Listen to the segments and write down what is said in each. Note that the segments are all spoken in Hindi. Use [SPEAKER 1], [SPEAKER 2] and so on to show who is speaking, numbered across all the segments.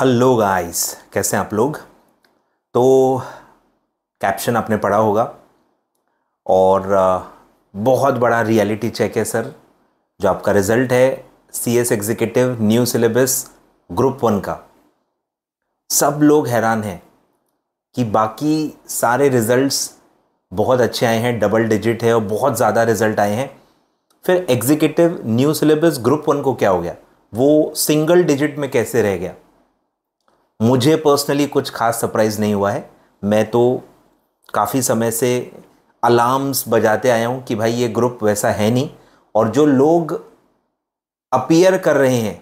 [SPEAKER 1] हेलो गाइस कैसे हैं आप लोग तो कैप्शन आपने पढ़ा होगा और बहुत बड़ा रियलिटी चेक है सर जो आपका रिजल्ट है C S executive new syllabus group one का सब लोग हैरान हैं कि बाकी सारे रिजल्ट्स बहुत अच्छे आए हैं डबल डिजिट है और बहुत ज़्यादा रिजल्ट आए हैं फिर executive new syllabus group one को क्या हो गया वो सिंगल डिजिट में कैसे रह गया मुझे पर्सनली कुछ खास सरप्राइज़ नहीं हुआ है मैं तो काफ़ी समय से अलार्म्स बजाते आया हूँ कि भाई ये ग्रुप वैसा है नहीं और जो लोग अपीयर कर रहे हैं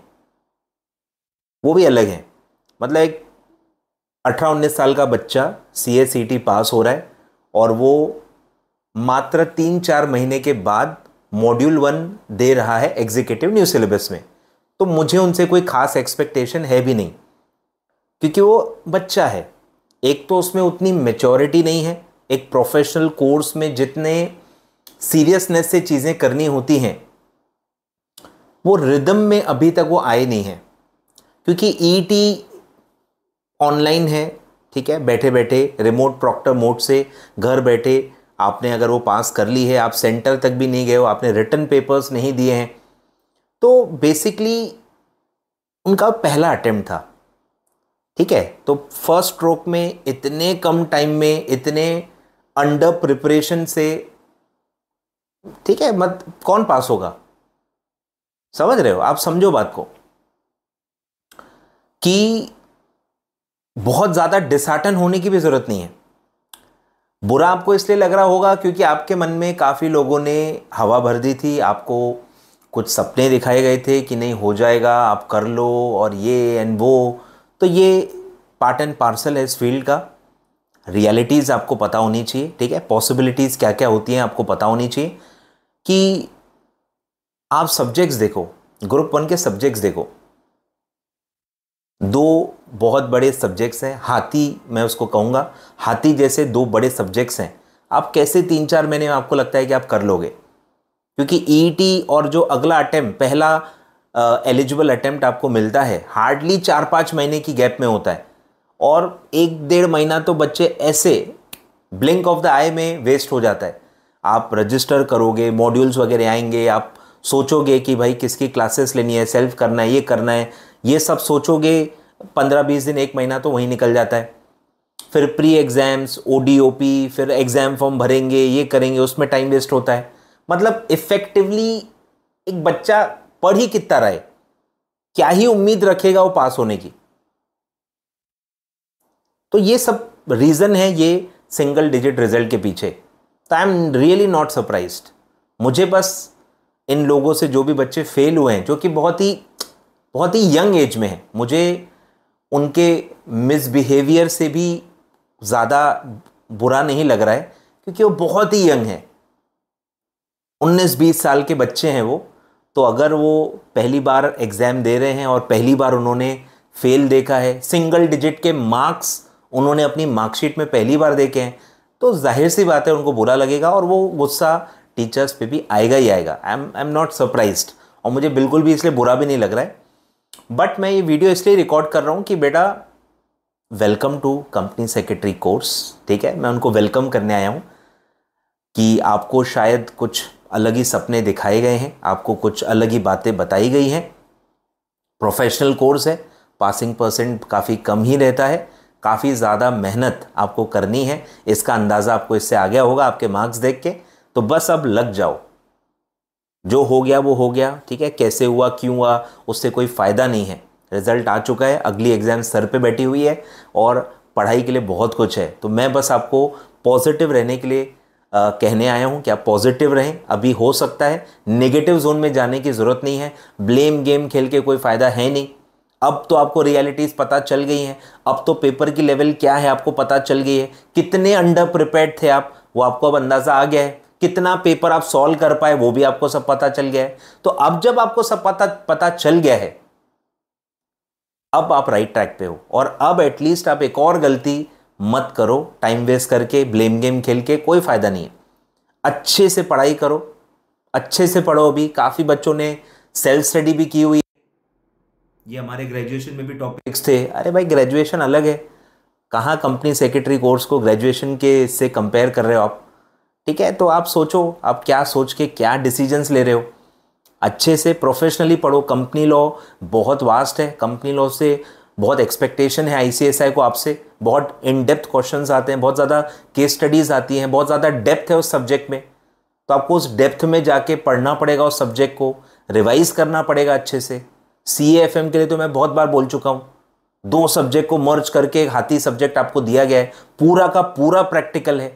[SPEAKER 1] वो भी अलग हैं मतलब एक अठारह उन्नीस साल का बच्चा C S C T pass हो रहा है और वो मात्र तीन चार महीने के बाद मॉड्यूल वन दे रहा है एग्जीक्यूटिव न्यू सिलेबस में तो मुझे उनसे कोई खास एक्सपेक्टेशन है भी नहीं क्योंकि वो बच्चा है एक तो उसमें उतनी मेचोरिटी नहीं है एक प्रोफेशनल कोर्स में जितने सीरियसनेस से चीज़ें करनी होती हैं वो रिदम में अभी तक वो आए नहीं हैं क्योंकि ई e ऑनलाइन है ठीक है बैठे बैठे रिमोट प्रॉक्टर मोड से घर बैठे आपने अगर वो पास कर ली है आप सेंटर तक भी नहीं गए हो आपने रिटर्न पेपर्स नहीं दिए हैं तो बेसिकली उनका पहला अटेम्प्ट था ठीक है तो फर्स्ट स्ट्रोक में इतने कम टाइम में इतने अंडर प्रिपरेशन से ठीक है मत कौन पास होगा समझ रहे हो आप समझो बात को कि बहुत ज़्यादा डिसटन होने की भी ज़रूरत नहीं है बुरा आपको इसलिए लग रहा होगा क्योंकि आपके मन में काफ़ी लोगों ने हवा भर दी थी आपको कुछ सपने दिखाए गए थे कि नहीं हो जाएगा आप कर लो और ये एंड वो तो ये पार्ट एंड पार्सल है इस फील्ड का रियलिटीज़ आपको पता होनी चाहिए ठीक है पॉसिबिलिटीज़ क्या क्या होती हैं आपको पता होनी चाहिए कि आप सब्जेक्ट्स देखो ग्रुप वन के सब्जेक्ट्स देखो दो बहुत बड़े सब्जेक्ट्स हैं हाथी मैं उसको कहूँगा हाथी जैसे दो बड़े सब्जेक्ट्स हैं आप कैसे तीन चार महीने में आपको लगता है कि आप कर लोगे क्योंकि ईटी e और जो अगला अटैम्प्ट पहला एलिजिबल uh, आपको मिलता है हार्डली चार पाँच महीने की गैप में होता है और एक डेढ़ महीना तो बच्चे ऐसे ब्लिंक ऑफ द आई में वेस्ट हो जाता है आप रजिस्टर करोगे मॉड्यूल्स वगैरह आएंगे आप सोचोगे कि भाई किसकी क्लासेस लेनी है सेल्फ करना है ये करना है ये सब सोचोगे पंद्रह बीस दिन एक महीना तो वहीं निकल जाता है फिर pre exams O D O P फिर एग्ज़ाम फॉर्म भरेंगे ये करेंगे उसमें टाइम वेस्ट होता है मतलब इफ़ेक्टिवली एक बच्चा पढ़ ही कितना रहे क्या ही उम्मीद रखेगा वो पास होने की तो ये सब रीज़न है ये सिंगल डिजिट रिजल्ट के पीछे तो I am really not surprise मुझे बस इन लोगों से जो भी बच्चे फेल हुए हैं जो कि बहुत ही बहुत ही यंग एज में हैं मुझे उनके मिसबिहेवियर से भी ज़्यादा बुरा नहीं लग रहा है क्योंकि वो बहुत ही यंग है उन्नीस बीस साल के बच्चे हैं वो तो अगर वो पहली बार एग्ज़ाम दे रहे हैं और पहली बार उन्होंने फेल देखा है सिंगल डिजिट के मार्क्स उन्होंने अपनी मार्कशीट में पहली बार देखे हैं तो जाहिर सी बात है उनको बुरा लगेगा और वो गुस्सा टीचर्स पे भी आएगा ही आएगा I am I am not surprise और मुझे बिल्कुल भी इसलिए बुरा भी नहीं लग रहा है बट मैं ये वीडियो इसलिए रिकॉर्ड कर रहा हूँ कि बेटा welcome to company secretary course ठीक है मैं उनको वेलकम करने आया हूँ कि आपको शायद कुछ अलग ही सपने दिखाए गए हैं आपको कुछ अलग ही बातें बताई गई हैं प्रोफेशनल कोर्स है पासिंग परसेंट काफ़ी कम ही रहता है काफ़ी ज़्यादा मेहनत आपको करनी है इसका अंदाज़ा आपको इससे आ गया होगा आपके मार्क्स देख के तो बस अब लग जाओ जो हो गया वो हो गया ठीक है कैसे हुआ क्यों हुआ उससे कोई फ़ायदा नहीं है रिजल्ट आ चुका है अगली एग्ज़ाम सर पे बैठी हुई है और पढ़ाई के लिए बहुत कुछ है तो मैं बस आपको पॉजिटिव रहने के लिए आ, कहने आया हूँ कि आप पॉजिटिव रहें अभी हो सकता है नेगेटिव जोन में जाने की ज़रूरत नहीं है ब्लेम गेम खेल के कोई फ़ायदा है नहीं अब तो आपको रियलिटीज़ पता चल गई हैं अब तो पेपर की लेवल क्या है आपको पता चल गई है कितने अंडर प्रिपेयर थे आप वो आपको अब अंदाज़ा आ गया है कितना पेपर आप सॉल्व कर पाए वो भी आपको सब पता चल गया है तो अब जब आपको सब पता पता चल गया है अब आप राइट ट्रैक पे हो और अब एटलीस्ट आप एक और गलती मत करो टाइम वेस्ट करके ब्लेम गेम खेल के कोई फ़ायदा नहीं है अच्छे से पढ़ाई करो अच्छे से पढ़ो अभी काफ़ी बच्चों ने सेल्फ स्टडी भी की हुई ये हमारे ग्रेजुएशन में भी टॉपिक्स थे अरे भाई ग्रेजुएशन अलग है कहाँ कंपनी सेक्रेटरी कोर्स को ग्रेजुएशन के से कंपेयर कर रहे हो आप ठीक है तो आप सोचो आप क्या सोच के क्या डिसीजंस ले रहे हो अच्छे से प्रोफेशनली पढ़ो कंपनी लॉ बहुत वास्ट है कंपनी लॉ से बहुत एक्सपेक्टेशन है आईसीएसआई को आपसे बहुत इन डेप्थ क्वेश्चन आते हैं बहुत ज़्यादा केस स्टडीज़ आती हैं बहुत ज़्यादा डेप्थ है उस सब्जेक्ट में तो आपको उस डेप्थ में जाके पढ़ना पड़ेगा उस सब्जेक्ट को रिवाइज़ करना पड़ेगा अच्छे से सी एफ एम के लिए तो मैं बहुत बार बोल चुका हूँ दो सब्जेक्ट को मर्ज करके एक हाथी सब्जेक्ट आपको दिया गया है पूरा का पूरा प्रैक्टिकल है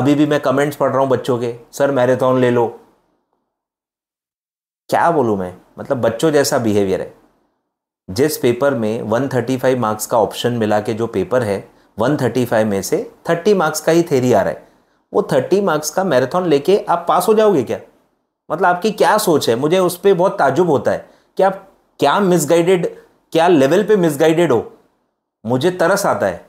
[SPEAKER 1] अभी भी मैं कमेंट्स पढ़ रहा हूँ बच्चों के सर मैराथन ले लो क्या बोलूँ मैं मतलब बच्चों जैसा बिहेवियर है जिस पेपर में 135 मार्क्स का ऑप्शन मिला के जो पेपर है 135 में से 30 मार्क्स का ही थेरी आ रहा है वो 30 मार्क्स का मैराथन लेके आप पास हो जाओगे क्या मतलब आपकी क्या सोच है मुझे उस पर बहुत ताजुब होता है कि आप क्या मिसगाइडेड क्या लेवल पे मिसगाइडेड हो मुझे तरस आता है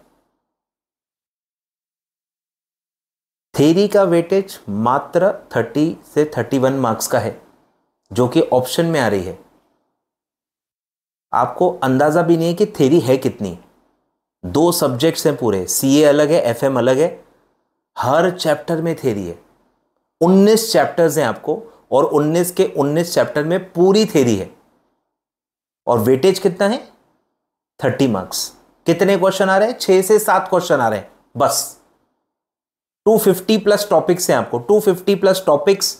[SPEAKER 1] थेरी का वेटेज मात्र 30 से 31 मार्क्स का है जो कि ऑप्शन में आ रही है आपको अंदाज़ा भी नहीं है कि थेरी है कितनी दो सब्जेक्ट्स हैं पूरे सी ए अलग है एफ एम अलग है हर चैप्टर में थेरी है उन्नीस चैप्टर्स हैं आपको और उन्नीस के उन्नीस चैप्टर में पूरी थेरी है और वेटेज कितना है थर्टी मार्क्स कितने क्वेश्चन आ रहे हैं छः से सात क्वेश्चन आ रहे हैं बस टू फिफ्टी प्लस टॉपिक्स हैं आपको टू फिफ्टी प्लस टॉपिक्स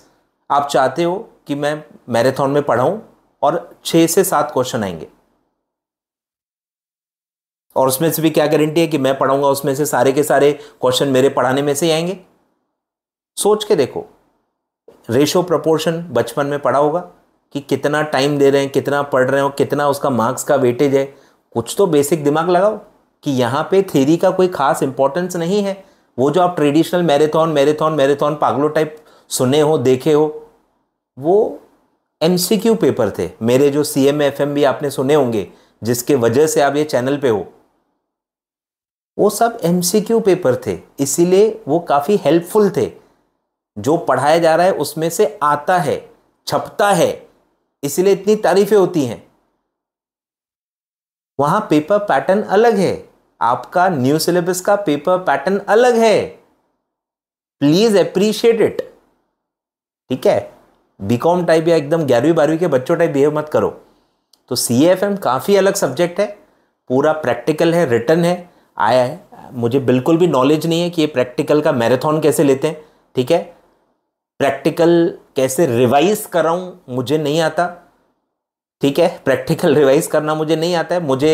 [SPEAKER 1] आप चाहते हो कि मैं मैराथन में पढ़ाऊँ और छः से सात क्वेश्चन आएंगे और उसमें से भी क्या गारंटी है कि मैं पढ़ाऊंगा उसमें से सारे के सारे क्वेश्चन मेरे पढ़ाने में से ही आएंगे सोच के देखो रेशो प्रपोर्शन बचपन में पढ़ा होगा कि कितना टाइम दे रहे हैं कितना पढ़ रहे हो कितना उसका मार्क्स का वेटेज है कुछ तो बेसिक दिमाग लगाओ कि यहाँ पे थेरी का कोई खास इंपॉर्टेंस नहीं है वो जो आप ट्रेडिशनल मैराथन मैराथन मैराथन पागलो टाइप सुने हो देखे हो वो एम पेपर थे मेरे जो सी एम एफ एम भी आपने सुने होंगे जिसके वजह से आप ये चैनल पे हो वो सब एमसीक्यू पेपर थे इसीलिए वो काफ़ी हेल्पफुल थे जो पढ़ाया जा रहा है उसमें से आता है छपता है इसलिए इतनी तारीफें होती हैं वहाँ पेपर पैटर्न अलग है आपका न्यू सिलेबस का पेपर पैटर्न अलग है प्लीज़ अप्रिशिएट इट ठीक है बीकॉम टाइप या एकदम ग्यारहवीं बारहवीं के बच्चों टाइप बिहेव मत करो तो सी एफ एम काफ़ी अलग सब्जेक्ट है पूरा प्रैक्टिकल है रिटर्न है आया है मुझे बिल्कुल भी नॉलेज नहीं है कि ये प्रैक्टिकल का मैराथन कैसे लेते हैं ठीक है प्रैक्टिकल कैसे रिवाइज कराऊँ मुझे नहीं आता ठीक है प्रैक्टिकल रिवाइज करना मुझे नहीं आता है मुझे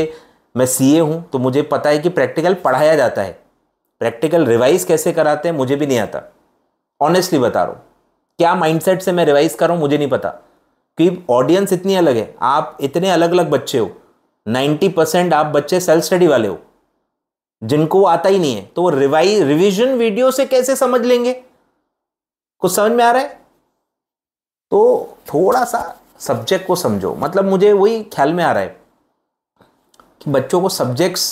[SPEAKER 1] मैं सी ए हूँ तो मुझे पता है कि प्रैक्टिकल पढ़ाया जाता है प्रैक्टिकल रिवाइज कैसे कराते हैं मुझे भी नहीं आता ऑनेस्टली बता रहा हूँ क्या माइंडसेट से मैं रिवाइज कर रहा हूँ मुझे नहीं पता क्योंकि ऑडियंस इतनी अलग है आप इतने अलग अलग बच्चे हो 90 परसेंट आप बच्चे सेल्फ स्टडी वाले हो जिनको आता ही नहीं है तो वो रिवाइज रिविजन वीडियो से कैसे समझ लेंगे कुछ समझ में आ रहा है तो थोड़ा सा सब्जेक्ट को समझो मतलब मुझे वही ख्याल में आ रहा है कि बच्चों को सब्जेक्ट्स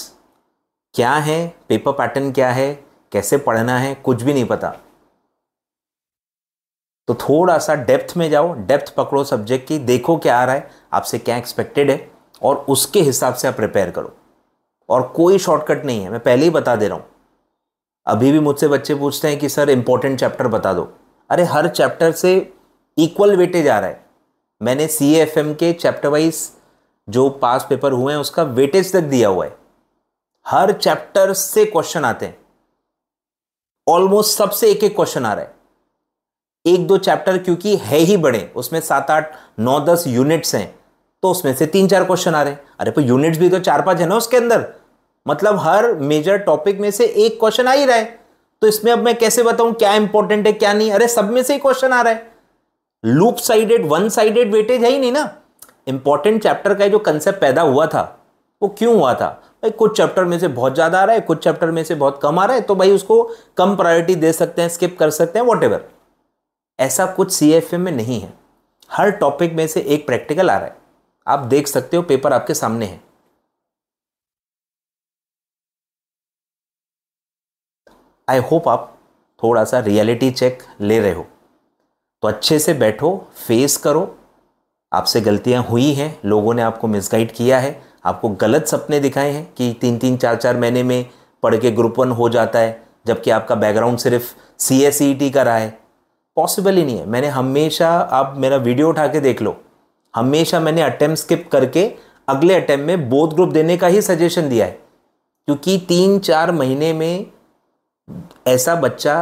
[SPEAKER 1] क्या है पेपर पैटर्न क्या है कैसे पढ़ना है कुछ भी नहीं पता तो थोड़ा सा डेप्थ में जाओ डेप्थ पकड़ो सब्जेक्ट की देखो क्या आ रहा है आपसे क्या एक्सपेक्टेड है और उसके हिसाब से आप प्रिपेयर करो और कोई शॉर्टकट नहीं है मैं पहले ही बता दे रहा हूँ अभी भी मुझसे बच्चे पूछते हैं कि सर इंपॉर्टेंट चैप्टर बता दो अरे हर चैप्टर से इक्वल वेटेज आ रहा है मैंने सी एफ एम के चैप्टर वाइज जो पास पेपर हुए हैं उसका वेटेज तक दिया हुआ है हर चैप्टर से क्वेश्चन आते हैं ऑलमोस्ट सबसे एक एक क्वेश्चन आ रहा है एक दो चैप्टर क्योंकि है ही बड़े उसमें सात आठ नौ दस यूनिट्स हैं तो उसमें से तीन चार क्वेश्चन आ रहे हैं अरे पर यूनिट्स भी तो चार पांच है ना उसके अंदर मतलब हर मेजर टॉपिक में से एक क्वेश्चन आ ही रहा है तो इसमें अब मैं कैसे बताऊं क्या इंपॉर्टेंट है क्या नहीं अरे सब में से ही क्वेश्चन आ रहा है lopsided one sided weightage है ही नहीं ना इंपॉर्टेंट चैप्टर का जो कंसेप्ट पैदा हुआ था वो क्यों हुआ था भाई कुछ चैप्टर में से बहुत ज़्यादा आ रहा है कुछ चैप्टर में से बहुत कम आ रहा है तो भाई उसको कम प्रायोरिटी दे सकते हैं स्किप कर सकते हैं वॉट ऐसा कुछ सी में नहीं है हर टॉपिक में से एक प्रैक्टिकल आ रहा है आप देख सकते हो पेपर आपके सामने है आई होप आप थोड़ा सा रियलिटी चेक ले रहे हो तो अच्छे से बैठो फेस करो आपसे गलतियां हुई हैं लोगों ने आपको मिसगाइड किया है आपको गलत सपने दिखाए हैं कि तीन तीन चार चार महीने में पढ़ के ग्रुप वन हो जाता है जबकि आपका बैकग्राउंड सिर्फ सी एस ई टी का रहा है पॉसिबल ही नहीं है मैंने हमेशा आप मेरा वीडियो उठा के देख लो हमेशा मैंने अटैम्प स्किप करके अगले अटैम्प में बोध ग्रुप देने का ही सजेशन दिया है क्योंकि तीन चार महीने में ऐसा बच्चा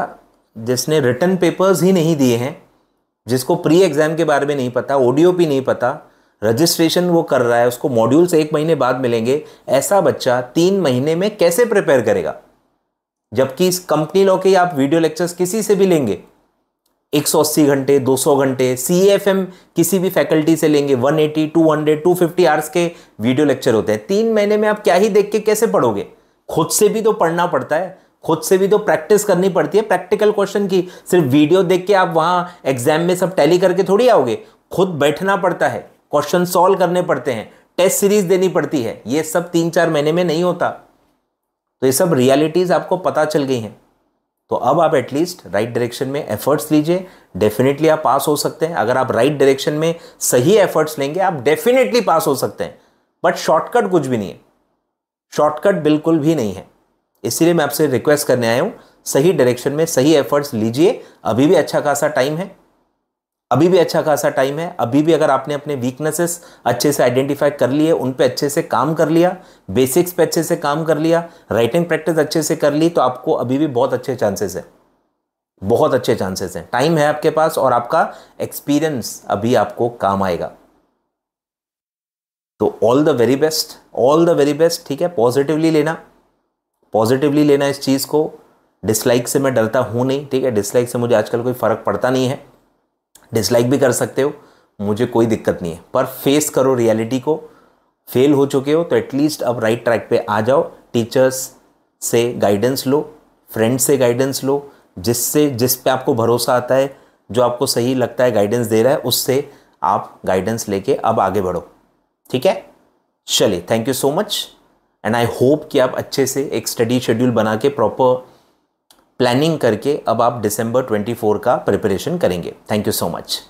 [SPEAKER 1] जिसने रिटर्न पेपर्स ही नहीं दिए हैं जिसको प्री एग्ज़ाम के बारे में नहीं पता ओडीओ पी नहीं पता रजिस्ट्रेशन वो कर रहा है उसको मॉड्यूल्स एक महीने बाद मिलेंगे ऐसा बच्चा तीन महीने में कैसे प्रिपेयर करेगा जबकि इस कंपनी लॉ के आप वीडियो लेक्चर्स किसी से भी लेंगे 180 घंटे 200 घंटे सी किसी भी फैकल्टी से लेंगे 180, 200, 250 आवर्स के वीडियो लेक्चर होते हैं तीन महीने में आप क्या ही देख के कैसे पढ़ोगे खुद से भी तो पढ़ना पड़ता है खुद से भी तो प्रैक्टिस करनी पड़ती है प्रैक्टिकल क्वेश्चन की सिर्फ वीडियो देख के आप वहाँ एग्जाम में सब टैली करके थोड़ी आओगे खुद बैठना पड़ता है क्वेश्चन सॉल्व करने पड़ते हैं टेस्ट सीरीज देनी पड़ती है ये सब तीन चार महीने में नहीं होता तो ये सब रियलिटीज़ आपको पता चल गई हैं तो अब आप एटलीस्ट राइट डायरेक्शन में एफर्ट्स लीजिए डेफिनेटली आप पास हो सकते हैं अगर आप राइट right डायरेक्शन में सही एफर्ट्स लेंगे आप डेफिनेटली पास हो सकते हैं बट शॉर्टकट कुछ भी नहीं है शॉर्टकट बिल्कुल भी नहीं है इसीलिए मैं आपसे रिक्वेस्ट करने आया हूँ सही डायरेक्शन में सही एफर्ट्स लीजिए अभी भी अच्छा खासा टाइम है अभी भी अच्छा खासा टाइम है अभी भी अगर आपने अपने वीकनेसेस अच्छे से आइडेंटिफाई कर लिए उन पे अच्छे से काम कर लिया बेसिक्स पे अच्छे से काम कर लिया राइटिंग प्रैक्टिस अच्छे से कर ली तो आपको अभी भी बहुत अच्छे चांसेस हैं बहुत अच्छे चांसेस हैं टाइम है आपके पास और आपका एक्सपीरियंस अभी आपको काम आएगा तो all the very best all the very best ठीक है पॉजिटिवली लेना पॉजिटिवली लेना इस चीज़ को डिसलाइक से मैं डरता हूँ नहीं ठीक है डिसलाइक से मुझे आजकल कोई फ़र्क पड़ता नहीं है डिसलाइक भी कर सकते हो मुझे कोई दिक्कत नहीं है पर फेस करो रियलिटी को फेल हो चुके हो तो एटलीस्ट अब राइट ट्रैक पे आ जाओ टीचर्स से गाइडेंस लो फ्रेंड्स से गाइडेंस लो जिससे जिस पे आपको भरोसा आता है जो आपको सही लगता है गाइडेंस दे रहा है उससे आप गाइडेंस लेके अब आगे बढ़ो ठीक है चलिए thank you so much and I hope कि आप अच्छे से एक स्टडी शेड्यूल बना के प्रॉपर प्लानिंग करके अब आप दिसंबर 24 का प्रिपरेशन करेंगे थैंक यू सो मच